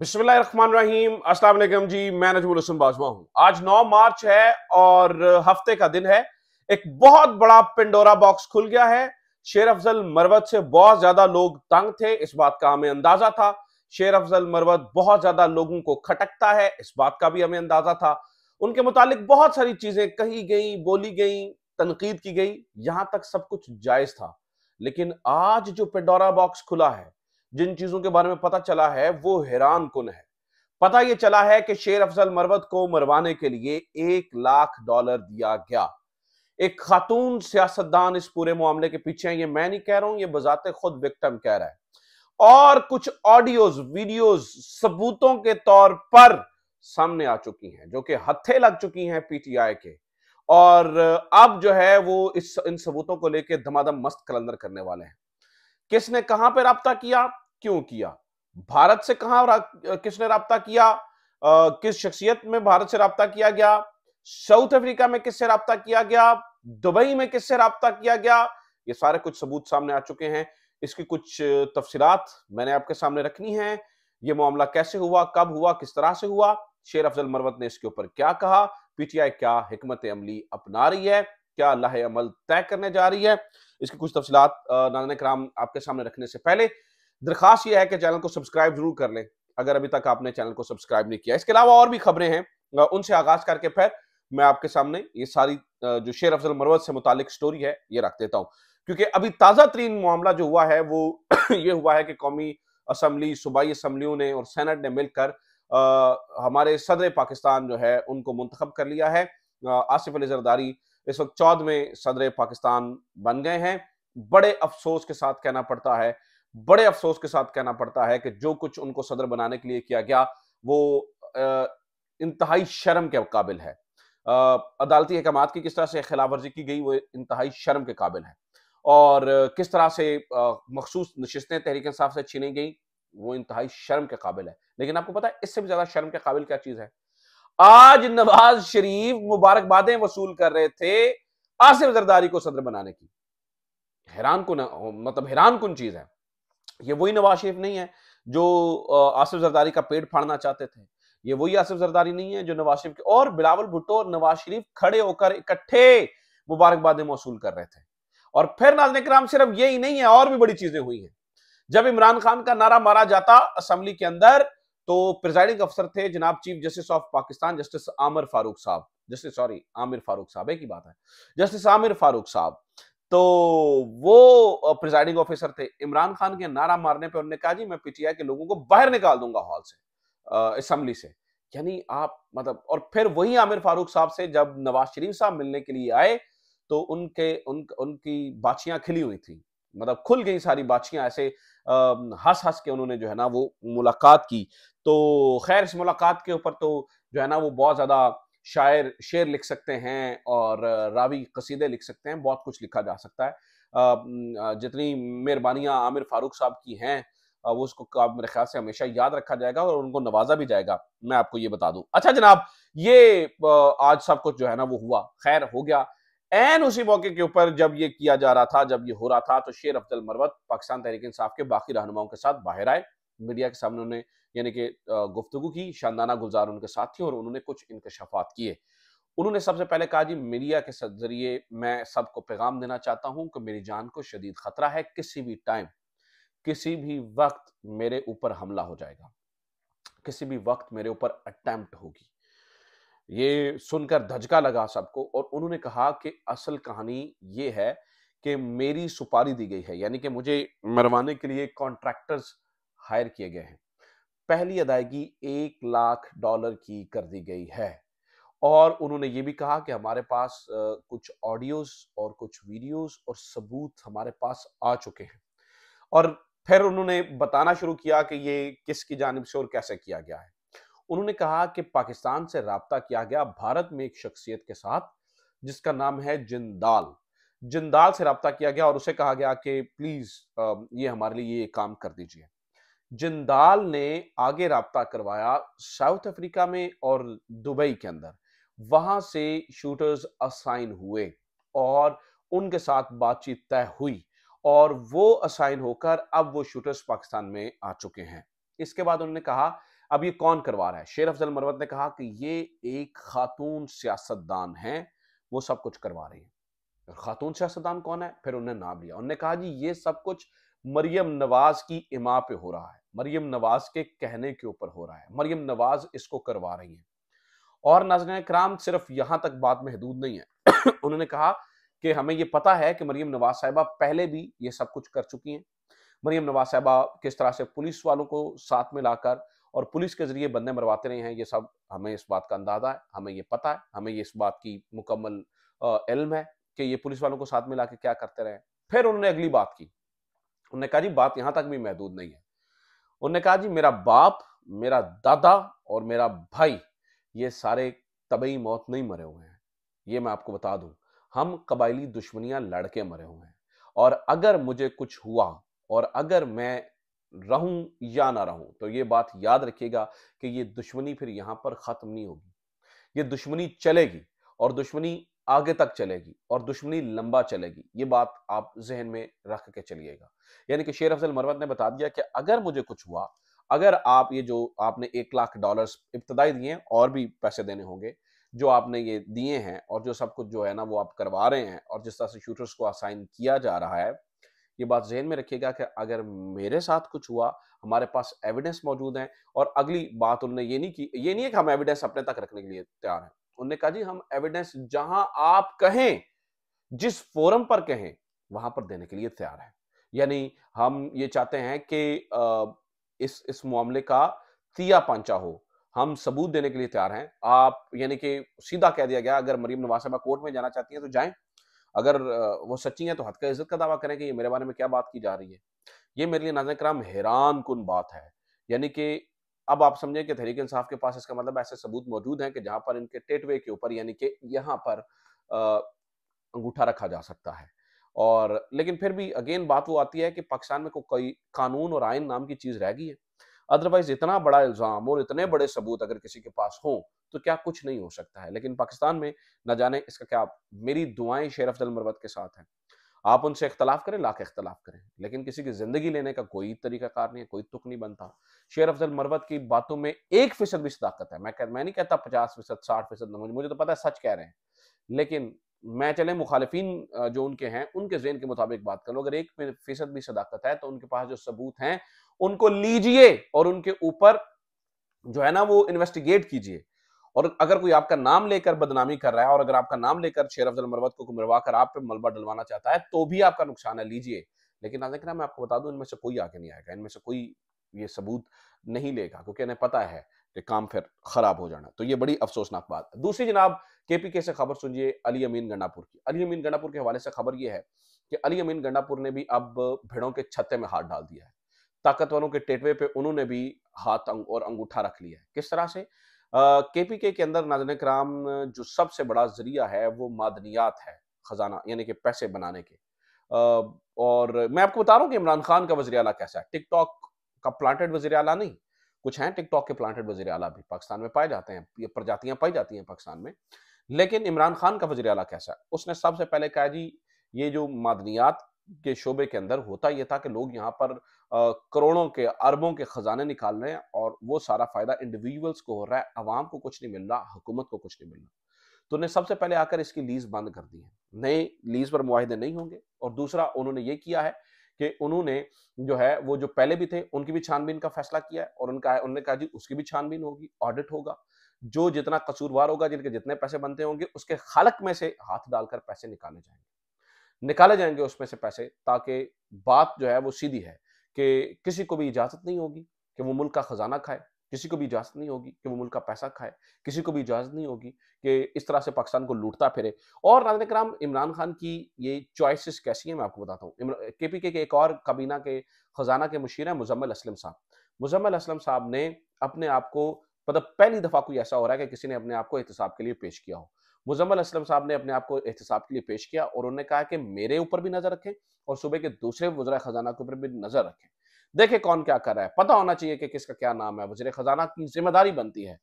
बिस्मिल्लाहिर्रहमानिर्रहीम अस्सलाम वालेकुम जी मैं नजमुल हसन बाजवा हूँ आज 9 मार्च है और हफ्ते का दिन है एक बहुत बड़ा पिंडोरा बॉक्स खुल गया है शेर अफजल मरवत से बहुत ज्यादा लोग तंग थे इस बात का हमें अंदाजा था शेर अफजल मरवत बहुत ज्यादा लोगों को खटकता है इस बात का भी हमें अंदाजा था उनके मुतालिक बहुत सारी चीजें कही गई बोली गई तनकीद की गई यहां तक सब कुछ जायज था लेकिन आज जो पिंडोरा बॉक्स खुला है जिन चीजों के बारे में पता चला है वो हैरान कन है पता ये चला है कि शेर अफजल मरवत को मरवाने के लिए एक लाख डॉलर दिया गया एक खातून सियासतदान इस पूरे मामले के पीछे हैं ये मैं नहीं कह रहा हूं ये बजाते खुद विक्टम कह रहा है और कुछ ऑडियोज वीडियोज सबूतों के तौर पर सामने आ चुकी हैं जो कि हत्थे लग चुकी हैं पीटीआई के और अब जो है वो इस इन सबूतों को लेकर धमाधम मस्त कलंदर करने वाले हैं किसने कहां पर रबता किया क्यों किया भारत से कहा किसने रहा किया आ, किस शख्सियत में भारत से रहा किया गया साउथ अफ्रीका में किससे रहा किया गया दुबई में किससे रहा किया गया ये सारे कुछ सबूत सामने आ चुके हैं इसकी कुछ तफसीत मैंने आपके सामने रखनी है ये मामला कैसे हुआ कब हुआ किस तरह से हुआ शेर अफजल मरवत ने इसके ऊपर क्या कहा पीटीआई क्या हमत अमली अपना रही है क्या लाह अमल तय करने जा रही है इसकी कुछ तफसीत नारायण कराम आपके सामने रखने से पहले दरखास्त यह है कि चैनल को सब्सक्राइब जरूर कर लें अगर अभी तक आपने चैनल को सब्सक्राइब नहीं किया इसके अलावा और भी खबरें हैं उनसे आगाज करके फिर मैं आपके सामने ये सारी जो शेर अफजल मरवत से मुतालिक स्टोरी है ये रख देता हूँ क्योंकि अभी ताज़ा तरीन मामला जो हुआ है वो ये हुआ है कि कौमी असम्बली सूबाई असम्बलियों ने और सेनेट ने मिलकर आ, हमारे सदर पाकिस्तान जो है उनको मुंतखब कर लिया है आसिफ अली जरदारी इस वक्त चौदहवें सदर पाकिस्तान बन गए हैं बड़े अफसोस के साथ कहना पड़ता है बड़े अफसोस के साथ कहना पड़ता है कि जो कुछ उनको सदर बनाने के लिए किया गया वो इंतहाई शर्म के काबिल है अदालती अहकाम की किस तरह से खिलाफ वर्जी की गई वो इंतहाई शर्म के काबिल है और किस तरह से मखसूस नशस्तें तहरीक इंसाफ से छीनी गई वो इंतहाई शर्म के काबिल है लेकिन आपको पता है इससे भी ज्यादा शर्म के काबिल क्या चीज है आज नवाज शरीफ मुबारकबादें वसूल कर रहे थे आसिफ जरदारी को सदर बनाने की हैरान कुन मतलब हैरान कन चीज है ये वही नवाज शरीफ नहीं है जो आसिफ जरदारी का पेट फाड़ना चाहते थे ये वही आसिफ जरदारी नहीं है जो नवाज शरीफ के और बिलावल भुट्टो और नवाज शरीफ खड़े होकर इकट्ठे मुबारकबादें मौसू कर रहे थे और फिर नाजन कराम सिर्फ यही नहीं है और भी बड़ी चीजें हुई हैं जब इमरान खान का नारा मारा जाता असम्बली के अंदर तो प्रिजाइडिंग अफसर थे जनाब chief justice of Pakistan justice Aamir Farooq साहब जस्टिस सॉरी आमिर फारूक साहब एक ही बात है जस्टिस आमिर फारूक साहब तो वो प्रिजाइडिंग ऑफिसर थे इमरान खान के नारा मारने पर उन्होंने कहा जी मैं पीटीआई के लोगों को बाहर निकाल दूंगा हॉल से असेंबली से यानी आप मतलब और फिर वही आमिर फारूक साहब से जब नवाज शरीफ साहब मिलने के लिए आए तो उनके उन उनकी बाछियां खिली हुई थी मतलब खुल गई सारी बाछियां ऐसे हंस हंस के उन्होंने जो है ना वो मुलाकात की तो खैर इस मुलाकात के ऊपर तो जो है ना वो बहुत ज़्यादा शायर शेर लिख सकते हैं और रावी कसीदे लिख सकते हैं बहुत कुछ लिखा जा सकता है जितनी मेहरबानियाँ आमिर फारूक साहब की हैं वो उसको मेरे ख्याल से हमेशा याद रखा जाएगा और उनको नवाजा भी जाएगा मैं आपको ये बता दूं अच्छा जनाब ये आज सब कुछ जो है ना वो हुआ खैर हो गया एन उसी मौके के ऊपर जब ये किया जा रहा था जब ये हो रहा था तो शेर अफजल मरवत पाकिस्तान तहरीक इंसाफ के बाकी रहनुमाओं के साथ बाहर आए मीडिया के सामने उन्होंने यानी कि गुफ्तु की शानदाना गुलजार उनके साथी और उन्होंने कुछ इनकशाफात किए उन्होंने सबसे पहले कहा जी मीडिया के जरिए मैं सबको पैगाम देना चाहता हूँ कि मेरी जान को शदीद खतरा है किसी भी टाइम किसी भी वक्त मेरे ऊपर हमला हो जाएगा किसी भी वक्त मेरे ऊपर अटैम्प्ट होगी ये सुनकर धजका लगा सबको और उन्होंने कहा कि असल कहानी ये है कि मेरी सुपारी दी गई है यानी कि मुझे मरवाने के लिए कॉन्ट्रैक्टर्स हायर किए गए हैं पहली अदायगी एक लाख डॉलर की कर दी गई है और उन्होंने ये भी कहा कि हमारे पास कुछ ऑडियोज और कुछ वीडियोस और सबूत हमारे पास आ चुके हैं और फिर उन्होंने बताना शुरू किया कि ये किसकी जानब से और कैसे किया गया है उन्होंने कहा कि पाकिस्तान से रबता किया गया भारत में एक शख्सियत के साथ जिसका नाम है जिंदाल जिंदाल से रबता किया गया और उसे कहा गया कि प्लीज़ ये हमारे लिए ये काम कर दीजिए जिंदाल ने आगे रबता करवाया साउथ अफ्रीका में और दुबई के अंदर वहां से शूटर्स असाइन हुए और उनके साथ बातचीत तय हुई और वो असाइन होकर अब वो शूटर्स पाकिस्तान में आ चुके हैं इसके बाद उन्होंने कहा अब ये कौन करवा रहा है शेर अफजल मरवत ने कहा कि ये एक खातून सियासतदान है वो सब कुछ करवा रही है खातून सियासतदान कौन है फिर उन्हें नाम लिया उन्होंने कहा जी ये सब कुछ मरियम नवाज की इमा पे हो रहा है मरियम नवाज के कहने के ऊपर हो रहा है मरियम नवाज इसको करवा रही है और नाजन कराम सिर्फ यहाँ तक बात महदूद नहीं है उन्होंने कहा कि हमें ये पता है कि मरियम नवाज साहिबा पहले भी ये सब कुछ कर चुकी हैं मरियम नवाज साहिबा किस तरह से पुलिस वालों को साथ में लाकर और पुलिस के जरिए बंदे मरवाते रहे हैं ये सब हमें इस बात का अंदाजा है हमें ये पता है हमें ये इस बात की मुकम्मल इल्म है कि ये पुलिस वालों को साथ में ला क्या करते रहे फिर उन्होंने अगली बात की उन्होंने कहा जी बात यहां तक भी महदूद नहीं है उन्होंने कहा जी मेरा बाप मेरा दादा और मेरा भाई ये सारे तबई मौत नहीं मरे हुए हैं ये मैं आपको बता दूं हम कबायली दुश्मनियां लड़के मरे हुए हैं और अगर मुझे कुछ हुआ और अगर मैं रहूं या ना रहूं तो ये बात याद रखिएगा कि ये दुश्मनी फिर यहां पर ख़त्म नहीं होगी ये दुश्मनी चलेगी और दुश्मनी आगे तक चलेगी और दुश्मनी लंबा चलेगी ये बात आप जहन में रख के चलिएगा यानी कि शेर अफजल मरवत ने बता दिया कि अगर मुझे कुछ हुआ अगर आप ये जो आपने एक लाख डॉलर्स इब्तदाई दिए और भी पैसे देने होंगे जो आपने ये दिए हैं और जो सब कुछ जो है ना वो आप करवा रहे हैं और जिस तरह से शूटर्स को असाइन किया जा रहा है ये बात जहन में रखिएगा कि अगर मेरे साथ कुछ हुआ हमारे पास एविडेंस मौजूद हैं और अगली बात उन्होंने ये नहीं की ये नहीं है कि हम एविडेंस अपने तक रखने के लिए तैयार हैं उन्होंने कहा जी हम एविडेंस जहां आप कहें जिस फोरम पर कहें वहां पर देने के लिए तैयार है यानी हम ये चाहते हैं कि इस इस मामले का तिया पांचा हो हम सबूत देने के लिए तैयार हैं आप यानी कि सीधा कह दिया गया अगर मरीम नवाज साहबा कोर्ट में जाना चाहती हैं तो जाएं अगर वो सच्ची हैं तो हद का इज्जत का दावा करें कि ये मेरे बारे में क्या बात की जा रही है ये मेरे लिए नाजन कराम हैरान कन बात है यानी कि अब आप समझें कि तहरीक इंसाफ के पास इसका मतलब ऐसे सबूत मौजूद हैं कि जहां पर इनके टेटवे के ऊपर यानी कि यहाँ पर अंगूठा रखा जा सकता है और लेकिन फिर भी अगेन बात वो आती है कि पाकिस्तान में कोई कानून और आयन नाम की चीज़ रह गई है अदरवाइज इतना बड़ा इल्ज़ाम और इतने बड़े सबूत अगर किसी के पास हों तो क्या कुछ नहीं हो सकता है लेकिन पाकिस्तान में न जाने इसका क्या मेरी दुआएं शेर अफजल मरवत के साथ हैं आप उनसे इख्तलाफ करें लाख इख्तलाफ करें लेकिन किसी की ज़िंदगी लेने का कोई तरीकाकार नहीं है कोई तुक नहीं बनता शेर अफजल मरवत की बातों में एक फ़ीसद भी ताकत है मैं कह, मैं नहीं कहता पचास फ़ीसद साठ फ़ीसद मुझे तो पता है सच कह रहे हैं लेकिन मैं चले मुखालफी जो उनके हैं उनके जेन के मुताबिक बात करूँ अगर एक फ़ीसद भी सदाकत है तो उनके पास जो सबूत हैं उनको लीजिए और उनके ऊपर जो है ना वो इन्वेस्टिगेट कीजिए और अगर कोई आपका नाम लेकर बदनामी कर रहा है और अगर आपका नाम लेकर शेर अफजल मरवत को मरवा कर आप पे मलबा डलवाना चाहता है तो भी आपका नुकसान है लीजिए लेकिन मैं आपको बता दूं इनमें से कोई आगे नहीं आएगा इनमें से कोई ये सबूत नहीं लेगा क्योंकि इन्हें पता है कि काम फिर खराब हो जाना तो ये बड़ी अफसोसनाक बात है दूसरी जनाब के से खबर सुनिए अली अमीन गंडापुर की अली अमीन गंडापुर के हवाले से खबर ये है कि अली अमीन गंडापुर ने भी अब भिड़ों के छत्ते में हाथ डाल दिया है ताकतवरों के टेटवे पे उन्होंने भी हाथ और अंगूठा रख लिया है किस तरह से के पी के के अंदर नाजन कराम जो सबसे बड़ा जरिया है वो मादनियात है ख़जाना यानी कि पैसे बनाने के आ, और मैं आपको बता रहा हूँ कि इमरान खान का वजी अला कैसा है टिकटॉक का प्लांटेड वजी अला नहीं कुछ हैं टिकटॉक के प्लांटेड वजी अला भी पाकिस्तान में पाए जाते हैं ये प्रजातियाँ पाई जाती हैं पाकिस्तान में लेकिन इमरान खान का वजी अला कैसा है उसने सबसे पहले कहा जी ये जो मादनियात के शोबे के अंदर होता यह था कि लोग यहाँ पर करोड़ों के अरबों के खजाने निकाल रहे हैं और वो सारा फायदा इंडिविजुअल्स को हो रहा है आवाम को कुछ नहीं मिल रहा हुकूमत को कुछ नहीं मिल रहा तो उन्हें सबसे पहले आकर इसकी लीज बंद कर दी है नए लीज पर मुआहदे नहीं होंगे और दूसरा उन्होंने ये किया है कि उन्होंने जो है वो जो पहले भी थे उनकी भी छानबीन का फैसला किया है और उनका उन्होंने कहा जी उसकी भी छानबीन होगी ऑडिट होगा जो जितना कसूरवार होगा जिनके जितने पैसे बनते होंगे उसके खलक में से हाथ डालकर पैसे निकाले जाएंगे निकाले जाएंगे उसमें से पैसे ताकि बात जो है वो सीधी है कि किसी को भी इजाज़त नहीं होगी कि वो मुल्क का ख़जाना खाए किसी को भी इजाज़त नहीं होगी कि वो मुल्क का पैसा खाए किसी को भी इजाज़त नहीं होगी कि इस तरह से पाकिस्तान को लूटता फिरे और नाजन कराम इमरान खान की ये चॉइसेस कैसी हैं मैं आपको बताता हूँ के पी के एक और काबीना के ख़जाना के मुशीर हैं मुजम्मल असलम साहब मुजम्मल असलम साहब ने अपने आप को मतलब पहली दफ़ा कोई ऐसा हो रहा है कि किसी ने अपने आप को एहतसाब के लिए पेश किया हो मुजम्मल असलम साहब ने अपने आप को एहतसाब के लिए पेश किया और उन्होंने कहा कि मेरे ऊपर भी नज़र रखें और सुबह के दूसरे वजरा खजाना के ऊपर भी नज़र रखें देखे कौन क्या कर रहा है पता होना चाहिए कि किसका क्या नाम है वजर खजाना की जिम्मेदारी बनती है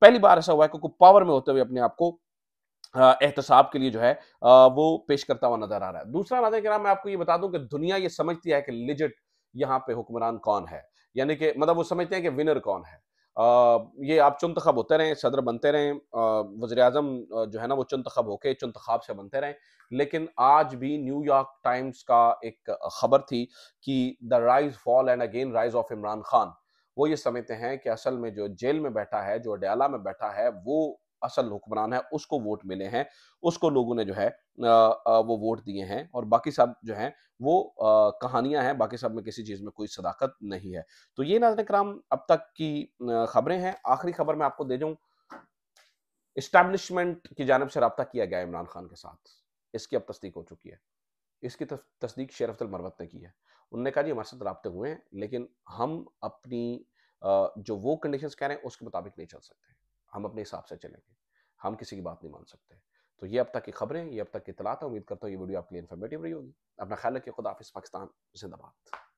पहली बार ऐसा हुआ है क्योंकि पावर में होते हुए अपने आप को एहतसाब के लिए जो है वो पेश करता हुआ नजर आ रहा है दूसरा नाजर क्या मैं आपको ये बता दूं कि दुनिया ये समझती है कि लिजिट यहाँ पे हुक्मरान कौन है यानी कि मतलब वो समझते हैं कि विनर कौन है ये आप चुनतखब होते रहें सदर बनते रहें वज़र अजम जो है ना वो चुनतखब होके चुनतखब से बनते रहें लेकिन आज भी न्यूयॉर्क टाइम्स का एक ख़बर थी कि the rise fall and again rise of Imran Khan वो ये समझते हैं कि असल में जो जेल में बैठा है जो अडयाला में बैठा है वो असल हुक्मरान है उसको वोट मिले हैं उसको लोगों ने जो है वो वोट दिए हैं और बाकी सब जो है वो कहानियां हैं बाकी सब में किसी चीज़ में कोई सदाकत नहीं है तो ये नाजन कराम अब तक की खबरें हैं आखिरी खबर मैं आपको दे जाऊं इस्टेब्लिशमेंट की जानब से रबता किया गया इमरान खान के साथ इसकी अब तस्दीक हो चुकी है इसकी तस्दीक अल मरवत ने की है उन्होंने कहा जी हमारे साथ रबते हुए हैं लेकिन हम अपनी जो वो कंडीशंस कह रहे हैं उसके मुताबिक नहीं चल सकते हम अपने हिसाब से चलेंगे हम किसी की बात नहीं मान सकते तो ये अब तक की खबरें ये अब तक की तलात उम्मीद करता हूँ ये वीडियो आपके लिए इन्फॉर्मेटिव रही होगी अपना ख्याल रखिए खुदाफिस पाकिस्तान जिंदाबाद